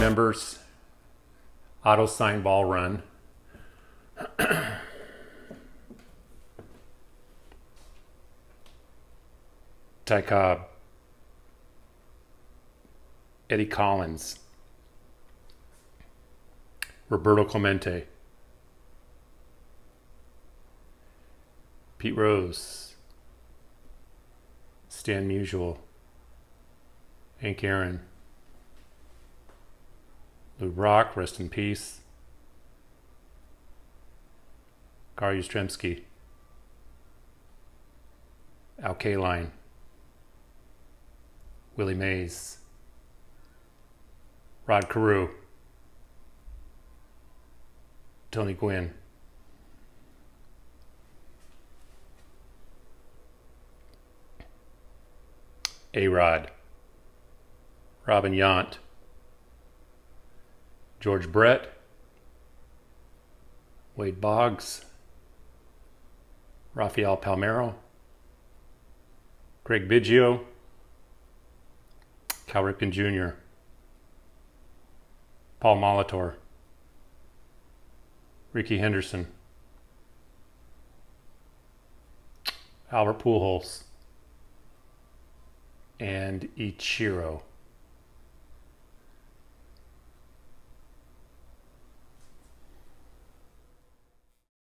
members auto sign ball run. Ty Cobb, uh, Eddie Collins, Roberto Clemente, Pete Rose, Stan Musial, Hank Aaron. Lou Brock, rest in peace. Gar Yastrzemski. Al Kaline. Willie Mays. Rod Carew. Tony Gwynn. A Rod. Robin Yount. George Brett, Wade Boggs, Rafael Palmero, Greg Biggio, Cal Ripken Jr., Paul Molitor, Ricky Henderson, Albert Pujols, and Ichiro.